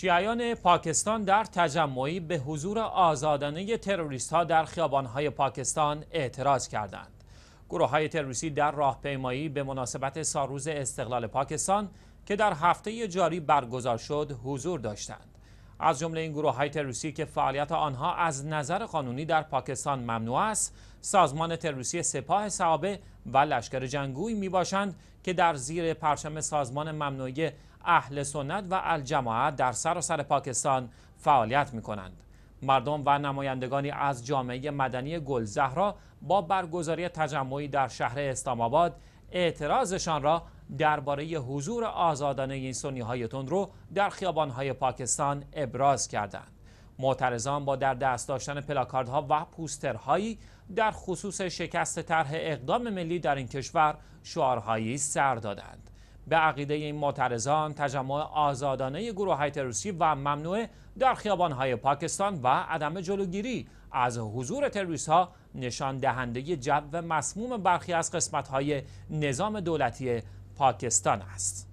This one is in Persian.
شیعیان پاکستان در تجمعی به حضور آزادانه تروریست ها در خیابان های پاکستان اعتراض کردند. گروه های تروریستی در راهپیمایی به مناسبت سالروز استقلال پاکستان که در هفته جاری برگزار شد حضور داشتند. از جمله این گروه های تروریستی که فعالیت آنها از نظر قانونی در پاکستان ممنوع است سازمان تروریستی سپاه صحابه و لشکر جنگوی می باشند که در زیر پرچم سازمان ممنوعی اهل سنت و الجماعت در سراسر سر پاکستان فعالیت می کنند. مردم و نمایندگانی از جامعه مدنی گلزهرا با برگزاری تجمعی در شهر اسلام اعتراضشان را درباره حضور آزادانه این سنی های تندرو در خیابان های پاکستان ابراز کردند. معترضان با در دست داشتن پلاکاردها و پوسترهایی در خصوص شکست طرح اقدام ملی در این کشور شعارهایی سر دادند. به عقیده این معترضان تجمع آزادانه گروه های تروریستی و ممنوعه در خیابان پاکستان و عدم جلوگیری از حضور تروریست ها نشان دهنده جو مسموم برخی از قسمت های نظام دولتی پاکستان است.